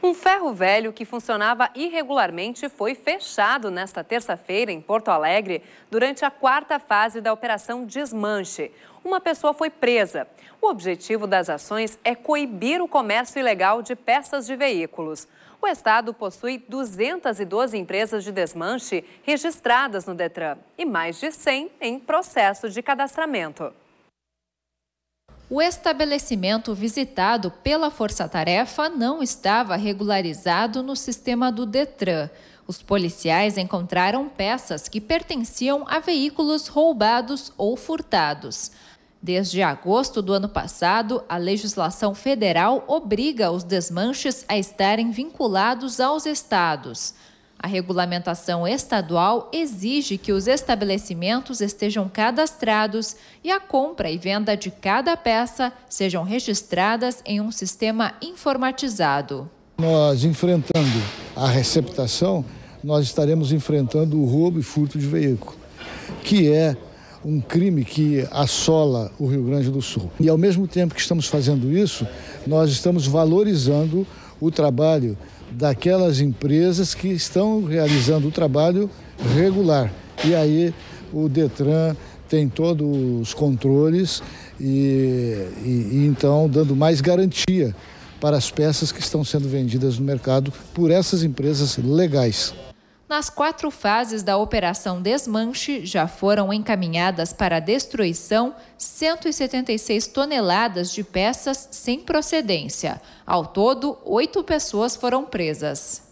Um ferro velho que funcionava irregularmente foi fechado nesta terça-feira em Porto Alegre durante a quarta fase da Operação Desmanche. Uma pessoa foi presa. O objetivo das ações é coibir o comércio ilegal de peças de veículos. O Estado possui 212 empresas de desmanche registradas no Detran e mais de 100 em processo de cadastramento o estabelecimento visitado pela Força Tarefa não estava regularizado no sistema do Detran. Os policiais encontraram peças que pertenciam a veículos roubados ou furtados. Desde agosto do ano passado, a legislação federal obriga os desmanches a estarem vinculados aos estados. A regulamentação estadual exige que os estabelecimentos estejam cadastrados e a compra e venda de cada peça sejam registradas em um sistema informatizado. Nós enfrentando a receptação, nós estaremos enfrentando o roubo e furto de veículo, que é um crime que assola o Rio Grande do Sul. E ao mesmo tempo que estamos fazendo isso, nós estamos valorizando o trabalho daquelas empresas que estão realizando o trabalho regular. E aí o Detran tem todos os controles e, e, e então dando mais garantia para as peças que estão sendo vendidas no mercado por essas empresas legais nas quatro fases da Operação Desmanche, já foram encaminhadas para a destruição 176 toneladas de peças sem procedência. Ao todo, oito pessoas foram presas.